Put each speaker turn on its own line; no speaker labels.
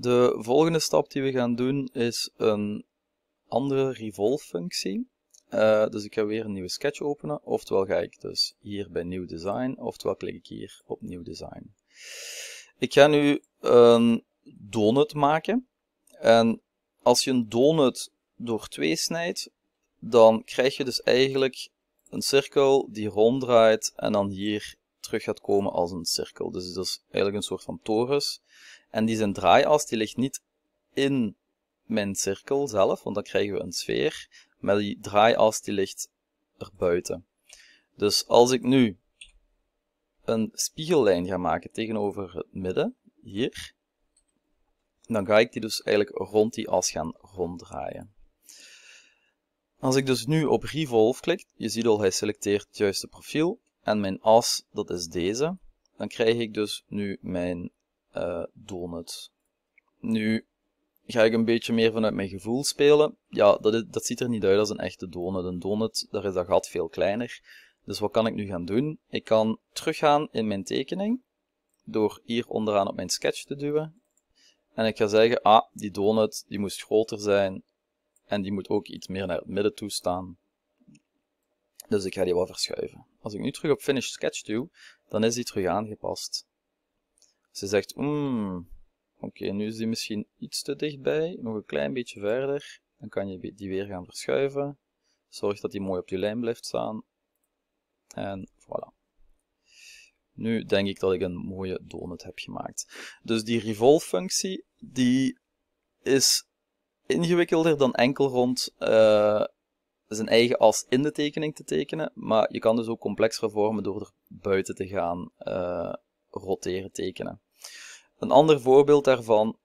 De volgende stap die we gaan doen is een andere revolve functie. Eh, dus ik ga weer een nieuwe sketch openen. Oftewel ga ik dus hier bij nieuw design. Oftewel klik ik hier op nieuw design. Ik ga nu een donut maken. En als je een donut door twee snijdt, dan krijg je dus eigenlijk een cirkel die ronddraait en dan hier terug gaat komen als een cirkel. Dus dat is eigenlijk een soort van torus. En die zijn draaias die ligt niet in mijn cirkel zelf, want dan krijgen we een sfeer. Maar die draaias die ligt erbuiten. Dus als ik nu een spiegellijn ga maken tegenover het midden, hier, dan ga ik die dus eigenlijk rond die as gaan ronddraaien. Als ik dus nu op Revolve klik, je ziet al hij selecteert het juiste profiel, en mijn as, dat is deze, dan krijg ik dus nu mijn eh, donut. Nu ga ik een beetje meer vanuit mijn gevoel spelen. Ja, dat, is, dat ziet er niet uit als een echte donut. Een donut, daar is dat gat veel kleiner. Dus wat kan ik nu gaan doen? Ik kan teruggaan in mijn tekening, door hier onderaan op mijn sketch te duwen. En ik ga zeggen, ah, die donut die moest groter zijn en die moet ook iets meer naar het midden toe staan. Dus ik ga die wel verschuiven. Als ik nu terug op Finish Sketch duw, dan is die terug aangepast. Ze zegt, mm, oké, nu is die misschien iets te dichtbij, nog een klein beetje verder. Dan kan je die weer gaan verschuiven. Zorg dat die mooi op die lijn blijft staan. En voilà. Nu denk ik dat ik een mooie donut heb gemaakt. Dus die revolve functie, die is ingewikkelder dan enkel rond eh, zijn eigen as in de tekening te tekenen. Maar je kan dus ook complexer vormen door er buiten te gaan eh, roteren tekenen. Een ander voorbeeld daarvan